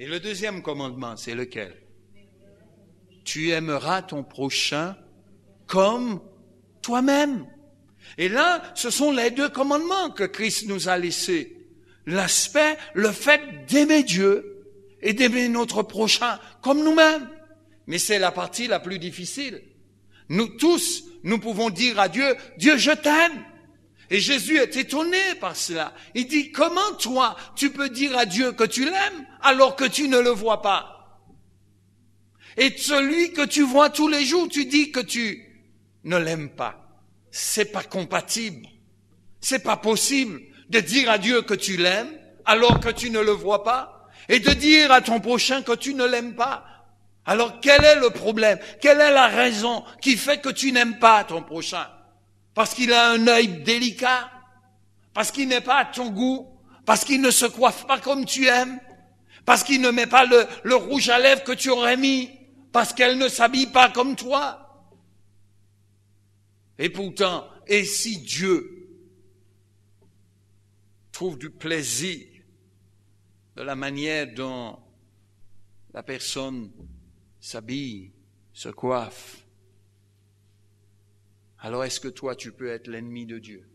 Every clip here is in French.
Et le deuxième commandement, c'est lequel Tu aimeras ton prochain comme toi-même. Et là, ce sont les deux commandements que Christ nous a laissés. L'aspect, le fait d'aimer Dieu et d'aimer notre prochain comme nous-mêmes. Mais c'est la partie la plus difficile. Nous tous, nous pouvons dire à Dieu, Dieu, je t'aime. Et Jésus est étonné par cela. Il dit, comment toi, tu peux dire à Dieu que tu l'aimes alors que tu ne le vois pas Et celui que tu vois tous les jours, tu dis que tu ne l'aimes pas. C'est pas compatible. C'est pas possible de dire à Dieu que tu l'aimes alors que tu ne le vois pas et de dire à ton prochain que tu ne l'aimes pas. Alors quel est le problème Quelle est la raison qui fait que tu n'aimes pas ton prochain parce qu'il a un œil délicat, parce qu'il n'est pas à ton goût, parce qu'il ne se coiffe pas comme tu aimes, parce qu'il ne met pas le, rouge à lèvres que tu aurais mis, parce qu'elle ne s'habille pas comme toi. Et pourtant, et si Dieu trouve du plaisir de la manière dont la personne s'habille, se coiffe, alors est-ce que toi tu peux être l'ennemi de Dieu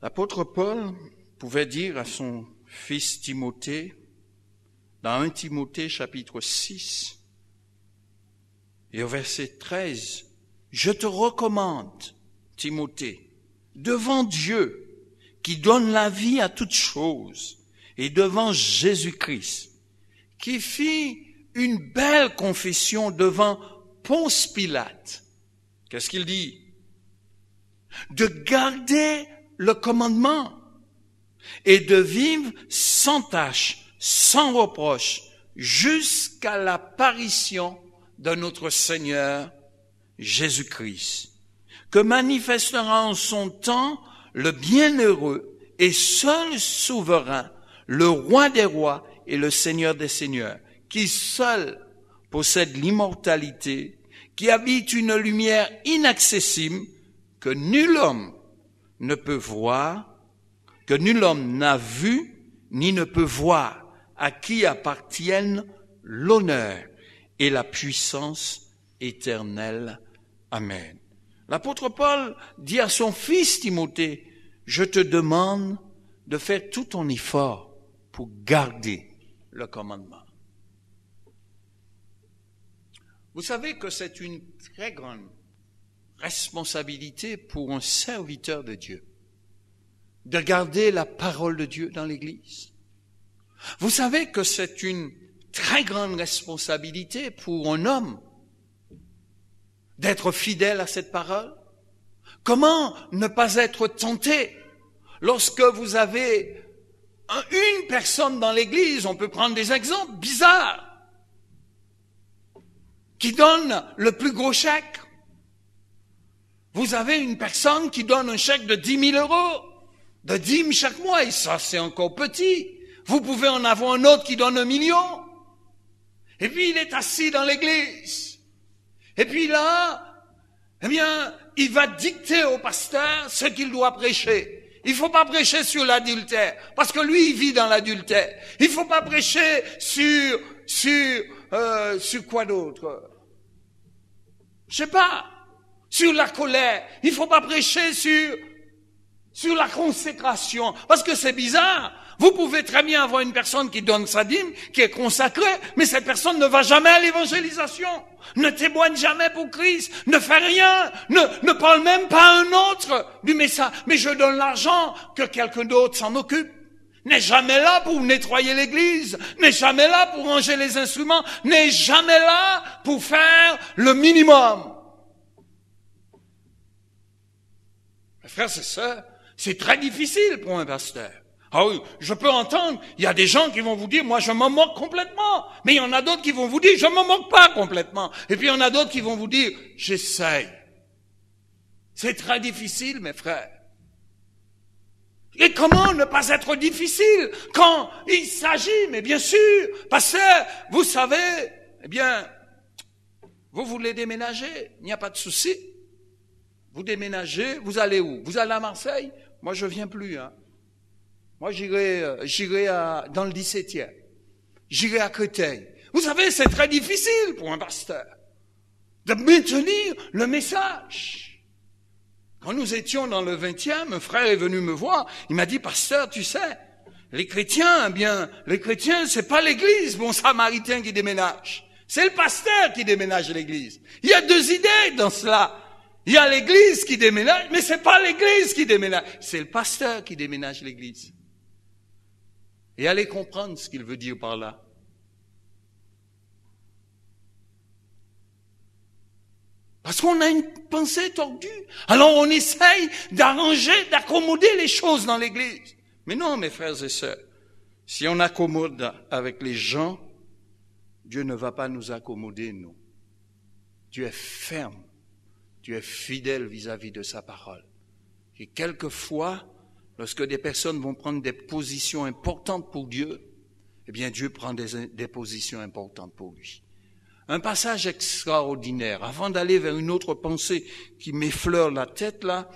L'apôtre Paul pouvait dire à son fils Timothée, dans 1 Timothée chapitre 6 et au verset 13, Je te recommande, Timothée, devant Dieu qui donne la vie à toutes choses et devant Jésus-Christ, qui fit une belle confession devant Ponce Pilate. Qu'est-ce qu'il dit De garder le commandement et de vivre sans tâche, sans reproche, jusqu'à l'apparition de notre Seigneur Jésus-Christ, que manifestera en son temps le bienheureux et seul souverain, le roi des rois et le Seigneur des Seigneurs, qui seul possède l'immortalité, qui habite une lumière inaccessible que nul homme ne peut voir, que nul homme n'a vu ni ne peut voir, à qui appartiennent l'honneur et la puissance éternelle. Amen. L'apôtre Paul dit à son fils Timothée, je te demande de faire tout ton effort pour garder le commandement. Vous savez que c'est une très grande responsabilité pour un serviteur de Dieu de garder la parole de Dieu dans l'Église. Vous savez que c'est une très grande responsabilité pour un homme d'être fidèle à cette parole. Comment ne pas être tenté lorsque vous avez une personne dans l'Église, on peut prendre des exemples bizarres, qui donne le plus gros chèque. Vous avez une personne qui donne un chèque de 10 000 euros, de dîmes chaque mois, et ça c'est encore petit. Vous pouvez en avoir un autre qui donne un million. Et puis il est assis dans l'église. Et puis là, eh bien, il va dicter au pasteur ce qu'il doit prêcher. Il faut pas prêcher sur l'adultère, parce que lui, il vit dans l'adultère. Il faut pas prêcher sur, sur, euh, sur quoi d'autre Je sais pas. Sur la colère. Il faut pas prêcher sur, sur la consécration, parce que c'est bizarre. Vous pouvez très bien avoir une personne qui donne sa dîme, qui est consacrée, mais cette personne ne va jamais à l'évangélisation, ne témoigne jamais pour Christ, ne fait rien, ne, ne parle même pas à un autre du message. Mais je donne l'argent, que quelqu'un d'autre s'en occupe. N'est jamais là pour nettoyer l'église, n'est jamais là pour ranger les instruments, n'est jamais là pour faire le minimum. Frère frères et sœurs, c'est très difficile pour un pasteur. Ah oui, je peux entendre, il y a des gens qui vont vous dire, moi je m'en moque complètement. Mais il y en a d'autres qui vont vous dire, je m'en moque pas complètement. Et puis il y en a d'autres qui vont vous dire, j'essaye. C'est très difficile, mes frères. Et comment ne pas être difficile quand il s'agit, mais bien sûr, parce que, vous savez, eh bien, vous voulez déménager, il n'y a pas de souci. Vous déménagez, vous allez où Vous allez à Marseille Moi, je viens plus. Hein. Moi, j'irai, euh, j'irai dans le 17e. J'irai à Créteil. Vous savez, c'est très difficile pour un pasteur de maintenir le message. Quand nous étions dans le 20e, un frère est venu me voir. Il m'a dit, pasteur, tu sais, les chrétiens, eh bien, les chrétiens, c'est pas l'église, bon samaritain qui déménage. C'est le pasteur qui déménage l'église. Il y a deux idées dans cela. Il y a l'église qui déménage, mais c'est pas l'église qui déménage. C'est le pasteur qui déménage l'église et allez comprendre ce qu'il veut dire par là. Parce qu'on a une pensée tordue. Alors on essaye d'arranger, d'accommoder les choses dans l'Église. Mais non, mes frères et sœurs, si on accommode avec les gens, Dieu ne va pas nous accommoder, nous. Dieu est ferme, Dieu est fidèle vis à -vis de sa parole. Et quelquefois, parce que des personnes vont prendre des positions importantes pour Dieu, eh bien Dieu prend des, des positions importantes pour lui. Un passage extraordinaire, avant d'aller vers une autre pensée qui m'effleure la tête là,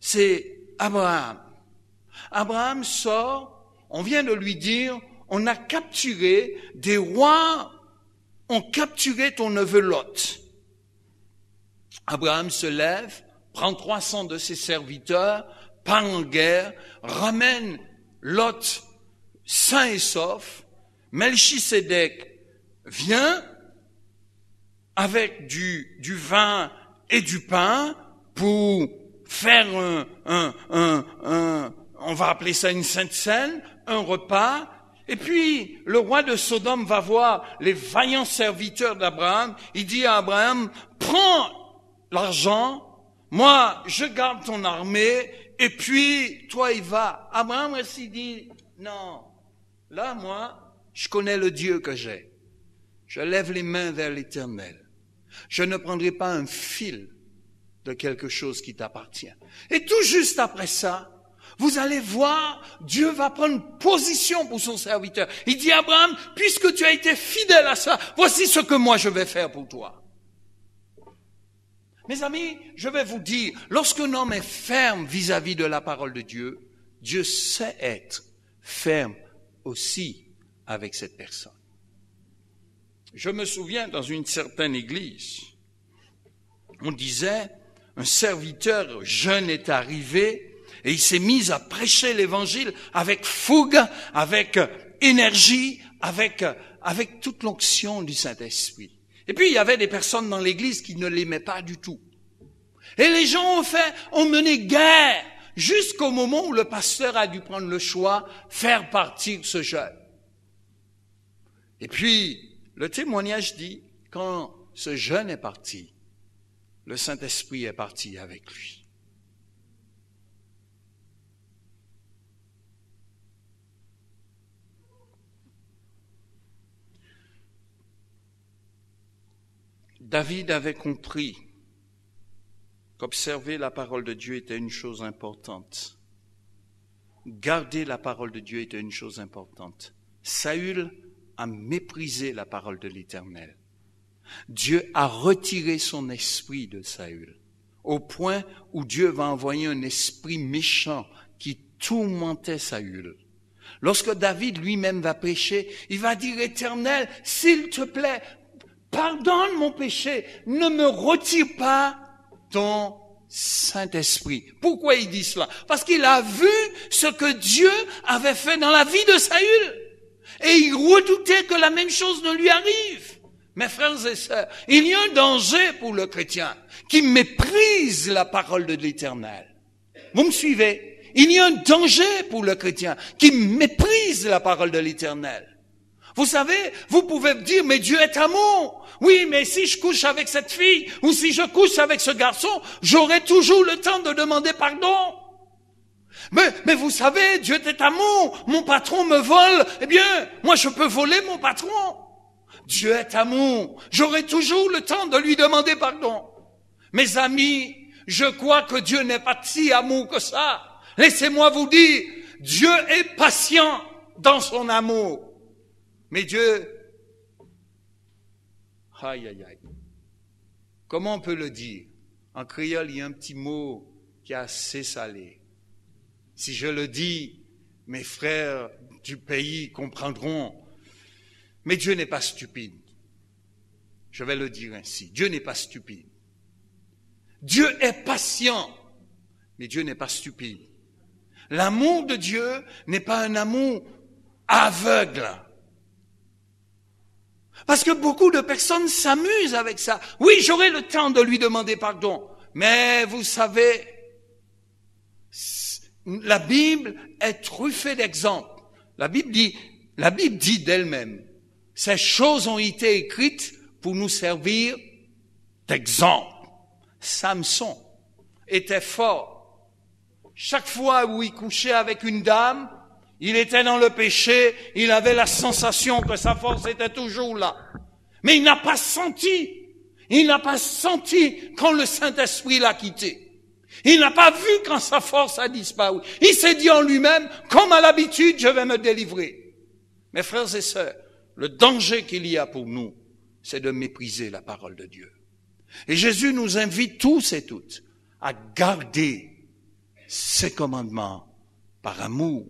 c'est Abraham. Abraham sort, on vient de lui dire, on a capturé, des rois ont capturé ton neveu Lot. Abraham se lève, prend 300 de ses serviteurs, pas en guerre, ramène Lot sain et sauf, Melchisedec vient avec du, du vin et du pain pour faire un, un, un, un on va appeler ça une sainte scène, un repas, et puis le roi de Sodome va voir les vaillants serviteurs d'Abraham, il dit à Abraham, prends l'argent, moi je garde ton armée, et puis toi il va. Abraham aussi dit, non, là moi, je connais le Dieu que j'ai. Je lève les mains vers l'Éternel. Je ne prendrai pas un fil de quelque chose qui t'appartient. Et tout juste après ça, vous allez voir, Dieu va prendre position pour son serviteur. Il dit Abraham, puisque tu as été fidèle à ça, voici ce que moi je vais faire pour toi. Mes amis, je vais vous dire, lorsqu'un homme est ferme vis-à-vis de la parole de Dieu, Dieu sait être ferme aussi avec cette personne. Je me souviens dans une certaine église, on disait, un serviteur jeune est arrivé et il s'est mis à prêcher l'évangile avec fougue, avec énergie, avec, avec toute l'onction du Saint-Esprit. Et puis, il y avait des personnes dans l'Église qui ne l'aimaient pas du tout. Et les gens ont fait, ont mené guerre jusqu'au moment où le pasteur a dû prendre le choix, faire partir ce jeune. Et puis, le témoignage dit, quand ce jeune est parti, le Saint-Esprit est parti avec lui. David avait compris qu'observer la parole de Dieu était une chose importante. Garder la parole de Dieu était une chose importante. Saül a méprisé la parole de l'Éternel. Dieu a retiré son esprit de Saül, au point où Dieu va envoyer un esprit méchant qui tourmentait Saül. Lorsque David lui-même va prêcher, il va dire, Éternel, s'il te plaît, pardonne mon péché, ne me retire pas ton Saint-Esprit. Pourquoi il dit cela Parce qu'il a vu ce que Dieu avait fait dans la vie de Saül. Et il redoutait que la même chose ne lui arrive. Mes frères et sœurs, il y a un danger pour le chrétien qui méprise la parole de l'Éternel. Vous me suivez Il y a un danger pour le chrétien qui méprise la parole de l'Éternel. Vous savez, vous pouvez me dire, mais Dieu est amour. Oui, mais si je couche avec cette fille ou si je couche avec ce garçon, j'aurai toujours le temps de demander pardon. Mais, mais vous savez, Dieu est amour. Mon patron me vole. Eh bien, moi, je peux voler mon patron. Dieu est amour. J'aurai toujours le temps de lui demander pardon. Mes amis, je crois que Dieu n'est pas si amour que ça. Laissez-moi vous dire, Dieu est patient dans son amour. Mais Dieu, aïe, aïe, aïe. Comment on peut le dire En créole, il y a un petit mot qui est assez salé. Si je le dis, mes frères du pays comprendront. Mais Dieu n'est pas stupide. Je vais le dire ainsi. Dieu n'est pas stupide. Dieu est patient, mais Dieu n'est pas stupide. L'amour de Dieu n'est pas un amour aveugle. Parce que beaucoup de personnes s'amusent avec ça. Oui, j'aurai le temps de lui demander pardon. Mais vous savez, la Bible est truffée d'exemples. La Bible dit, la Bible dit d'elle-même, ces choses ont été écrites pour nous servir d'exemple. Samson était fort. Chaque fois où il couchait avec une dame, il était dans le péché, il avait la sensation que sa force était toujours là. Mais il n'a pas senti, il n'a pas senti quand le Saint-Esprit l'a quitté. Il n'a pas vu quand sa force a disparu. Il s'est dit en lui-même, comme à l'habitude, je vais me délivrer. Mes frères et sœurs, le danger qu'il y a pour nous, c'est de mépriser la parole de Dieu. Et Jésus nous invite tous et toutes à garder ses commandements par amour